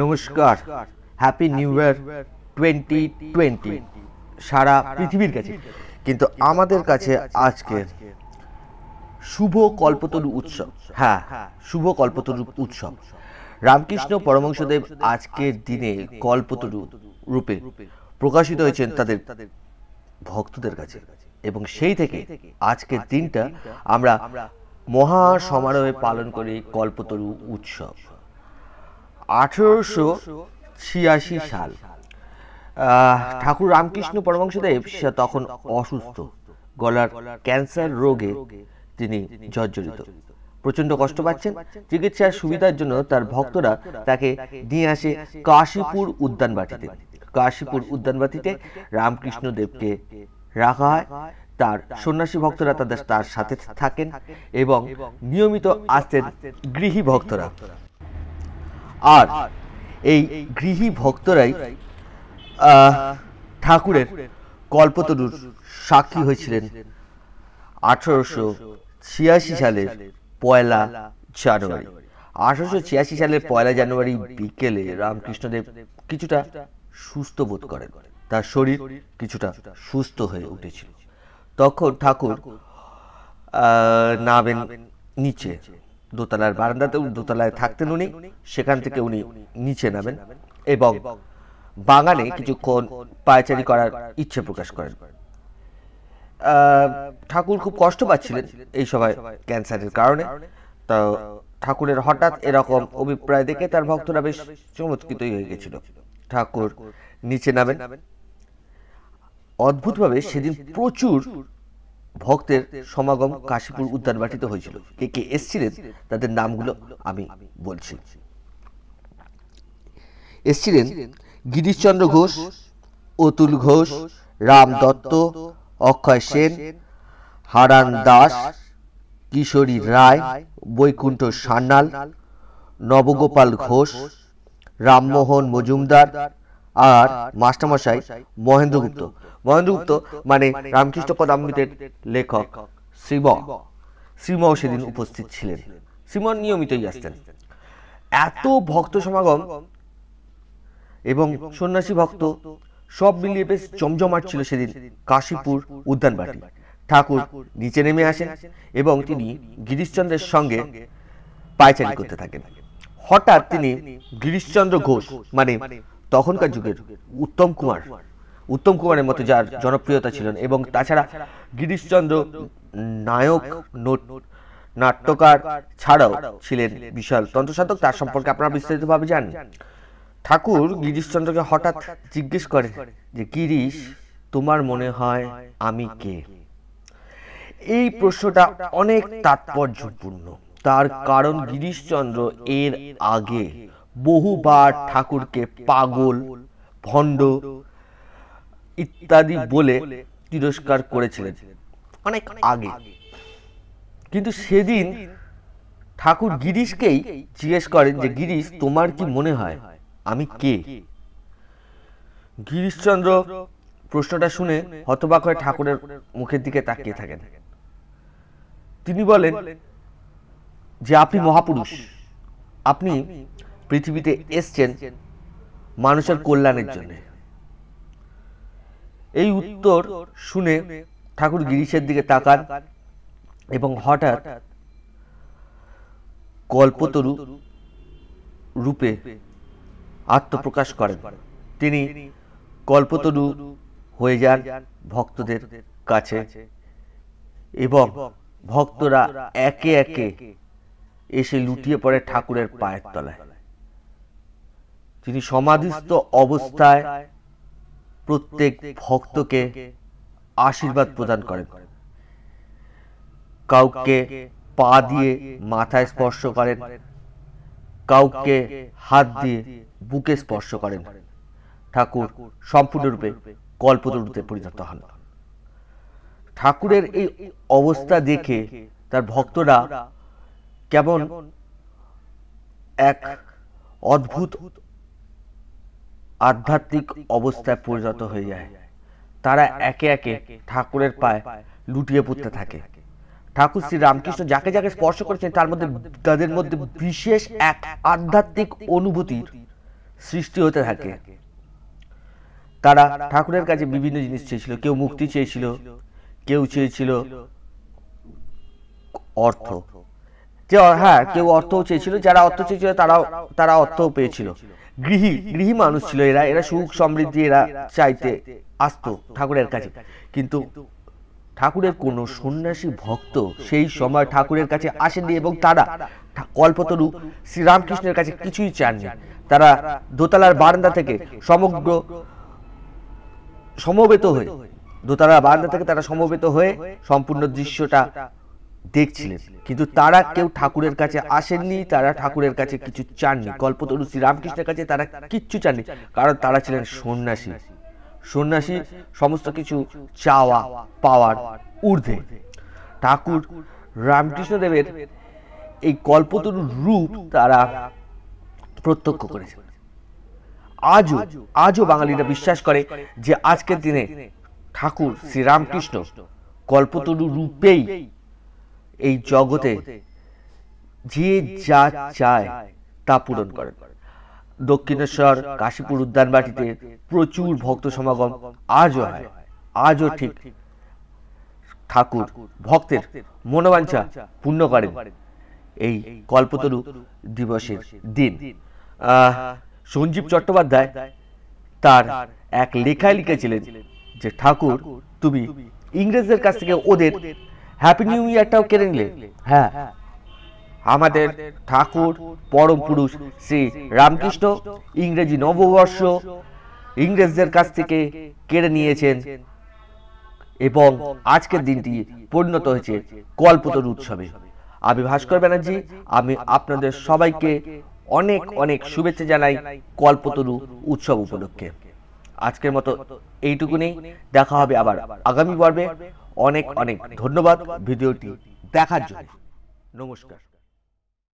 নমস্কার happy new year twenty twenty সারা পৃথিবীর কাছে কিন্তু আমাদের কাছে আজকে শুভ কল্পতরু উৎসব হ্যাঁ শুভ কল্পতরু উৎসব রামকৃষ্ণ পরমংশদেব আজকের দিনে কল্পতরু রূপে প্রকাশিত হয়েছেন তাদের ভক্তদের কাছে এবং সেই থেকে আজকের দিনটা আমরা মহা সমারোহে পালন করি কল্পতরু উৎসব আঠেরোশো ছিয়াশি সাল ঠাকুর রামকৃষ্ণ সে তখন অসুস্থ গলার ক্যান্সার রোগে তিনি জর্জরিত প্রচন্ড কষ্ট পাচ্ছেন চিকিৎসার সুবিধার জন্য তার ভক্তরা তাকে নিয়ে আসে কাশীপুর উদ্যানবাটিতে কাশীপুর উদ্যানবাটিতে রামকৃষ্ণ দেবকে রাখা হয় তার সন্ন্যাসী ভক্তরা তাদের তার সাথে থাকেন এবং নিয়মিত আসতেন গৃহী ভক্তরা আর এই গৃহী ভক্তরাই ঠাকুরের কল্পতরুর সাক্ষী হয়েছিলেন আঠারোশো ছিয়াশি সালের পয়লা জানুয়ারি আঠারোশো ছিয়াশি সালের পয়লা জানুয়ারি বিকেলে রামকৃষ্ণদেব কিছুটা সুস্থ বোধ করেন তার শরীর কিছুটা সুস্থ হয়ে উঠেছিল তখন ঠাকুর নামেন নিচে দোতলার বারান্দাতে দোতলায় থাকতেন উনি সেখান থেকে উনি নিচে নামেন এবং বাগানে কিছুক্ষণ পায়চারি করার ইচ্ছে প্রকাশ করেন ঠাকুর খুব কষ্ট পাচ্ছিলেন এই সময় ক্যান্সারের কারণে তো ঠাকুরের হঠাৎ এরকম অভিপ্রায় দেখে তার ভক্তরা বেশ চমৎকৃতই হয়ে গেছিল ঠাকুর নিচে নামেন অদ্ভুতভাবে সেদিন প্রচুর ভক্তের সমাগম কাশীপুর উদ্যান বাটিতে হয়েছিল কে কে এসছিলেন তাদের নামগুলো আমি বলছি এসছিলেন গিরিশচন্দ্র ঘোষ অতুল ঘোষ রাম দত্ত অক্ষয় সেন হারান দাস কিশোরী রায় বৈকুণ্ঠ সান্নাল নবগোপাল ঘোষ রামমোহন মজুমদার আর মাস্টারমশাই মহেন্দ্রগুপ্ত মহেন্দ্রগুপ্ত মানে, মানে রামকৃষ্ণ কদামৃতের লেখক শ্রীম শ্রীমাও সেদিন উপস্থিত ছিলেন শ্রীম নিয়মিতই আসতেন এত ভক্ত সমাগম এবং সন্ন্যাসী ভক্ত সব মিলিয়ে বেশ জমজমাট ছিল সেদিন কাশীপুর উদ্যানবাটি ঠাকুর নিচে নেমে আসেন এবং তিনি গিরিশচন্দ্রের সঙ্গে পায়চারি করতে থাকেন হঠাৎ তিনি গিরিশচন্দ্র ঘোষ মানে, মানে তখনকার যুগের উত্তম কুমার উত্তম কুমারের মতো যার জনপ্রিয়তা ছিল এবং তাছাড়া গিরিশচন্দ্র নায়ক নাট্যকার ছাড়াও ছিলেন বিশাল তন্ত্রসাধক তার সম্পর্কে আপনারা বিস্তারিতভাবে জানেন ঠাকুর গিরিশচন্দ্রকে হঠাৎ জিজ্ঞেস করে যে গিরিশ তোমার মনে হয় আমি কে এই প্রশ্নটা অনেক তাৎপর্যপূর্ণ তার কারণ গিরিশচন্দ্র এর আগে বহুবার ঠাকুরকে পাগল ভণ্ড ইত্যাদি বলে তিরস্কার করেছিলেন অনেক আগে কিন্তু সেদিন ঠাকুর গিরিশকেই জিজ্ঞেস করেন যে গিরিশ তোমার কি মনে হয় আমি কে গিরিশচন্দ্র প্রশ্নটা শুনে হতবাক হয়ে ঠাকুরের মুখের দিকে তাকিয়ে থাকেন তিনি বলেন যে আপনি মহাপুরুষ আপনি পৃথিবীতে এসছেন মানুষের কল্যাণের জন্য এই উত্তর শুনে ঠাকুর গিরিশের দিকে তাকান এবং হঠাৎ কল্পতরু রূপে আত্মপ্রকাশ করেন তিনি কল্পতরু হয়ে যান ভক্তদের কাছে এবং ভক্তরা একে একে এসে লুটিয়ে পড়ে ঠাকুরের পায়ের তলায় তিনি সমাধিস্থ অবস্থায় প্রত্যেক ভক্তকে আশীর্বাদ প্রদান করেন কাউকে পা দিয়ে মাথায় স্পর্শ করেন কাউকে হাত দিয়ে বুকে স্পর্শ করেন ঠাকুর সম্পূর্ণরূপে কল্পতরুতে পরিণত হন ঠাকুরের এই অবস্থা দেখে তার ভক্তরা কেমন এক অদ্ভুত আধ্যাত্মিক অবস্থায় পরিণত হয়ে যায় তারা একে একে ঠাকুরের পায়ে লুটিয়ে পড়তে থাকে ঠাকুর শ্রী রামকৃষ্ণ যাকে যাকে স্পর্শ করেছেন তার মধ্যে তাদের মধ্যে বিশেষ এক আধ্যাত্মিক অনুভূতির সৃষ্টি হতে থাকে তারা ঠাকুরের কাছে বিভিন্ন জিনিস চেয়েছিল কেউ মুক্তি চেয়েছিল কেউ চেয়েছিল অর্থ যে হ্যাঁ কেউ অর্থও চেয়েছিল যারা অর্থ চেয়েছিল তারাও তারা অর্থও পেয়েছিল গৃহী গৃহী মানুষ ছিল এরা এরা সুখ সমৃদ্ধি এরা চাইতে আসতো ঠাকুরের কাছে কিন্তু ঠাকুরের কোন সন্ন্যাসী ভক্ত সেই সময় ঠাকুরের কাছে আসেনি এবং তারা কল্পতরু শ্রীরামকৃষ্ণের কাছে কিছুই চাননি তারা দোতলার বারান্দা থেকে সমগ্র সমবেত হয়ে দোতলার বারান্দা থেকে তারা সমবেত হয়ে সম্পূর্ণ দৃশ্যটা দেখছিলেন কিন্তু তারা কেউ ঠাকুরের কাছে আসেননি তারা ঠাকুরের কাছে কিছু চাননি কল্পতরু শ্রীরামকৃষ্ণের কাছে তারা কিচ্ছু চাননি কারণ তারা ছিলেন সন্ন্যাসী সন্ন্যাসী সমস্ত কিছু চাওয়া পাওয়ার ঊর্ধ্বে ঠাকুর রামকৃষ্ণ দেবের এই কল্পতরু রূপ তারা প্রত্যক্ষ করেছে আজও আজও বাঙালিরা বিশ্বাস করে যে আজকের দিনে ঠাকুর শ্রীরামকৃষ্ণ কল্পতরু রূপেই এই জগতে যে যা চায় তা পূরণ করেন দক্ষিণেশ্বর কাশীপুর উদ্যানবাটিতে প্রচুর ভক্ত সমাগম আজও হয় আজও ঠিক ঠাকুর ভক্তের মনোবাঞ্ছা পূর্ণ করেন এই কল্পতরু দিবসের দিন সঞ্জীব চট্টোপাধ্যায় তার এক লেখায় লিখেছিলেন যে ঠাকুর তুমি ইংরেজদের কাছ থেকে ওদের হ্যাপি নিউ ইয়ারটাও কেড়ে নিলে হ্যাঁ।, হ্যাঁ আমাদের ঠাকুর পরম পুরুষ শ্রী রামকৃষ্ণ ইংরেজি নববর্ষ ইংরেজদের কাছ থেকে কেড়ে নিয়েছেন এবং আজকের দিনটি পরিণত হয়েছে কল্পতর উৎসবে আমি ভাস্কর ব্যানার্জি আমি আপনাদের সবাইকে অনেক অনেক শুভেচ্ছা জানাই কল্পতরু উৎসব উপলক্ষে আজকের মতো এইটুকু নেই দেখা হবে আবার আগামী পর্বে অনেক অনেক ধন্যবাদ ভিডিওটি দেখার জন্য নমস্কার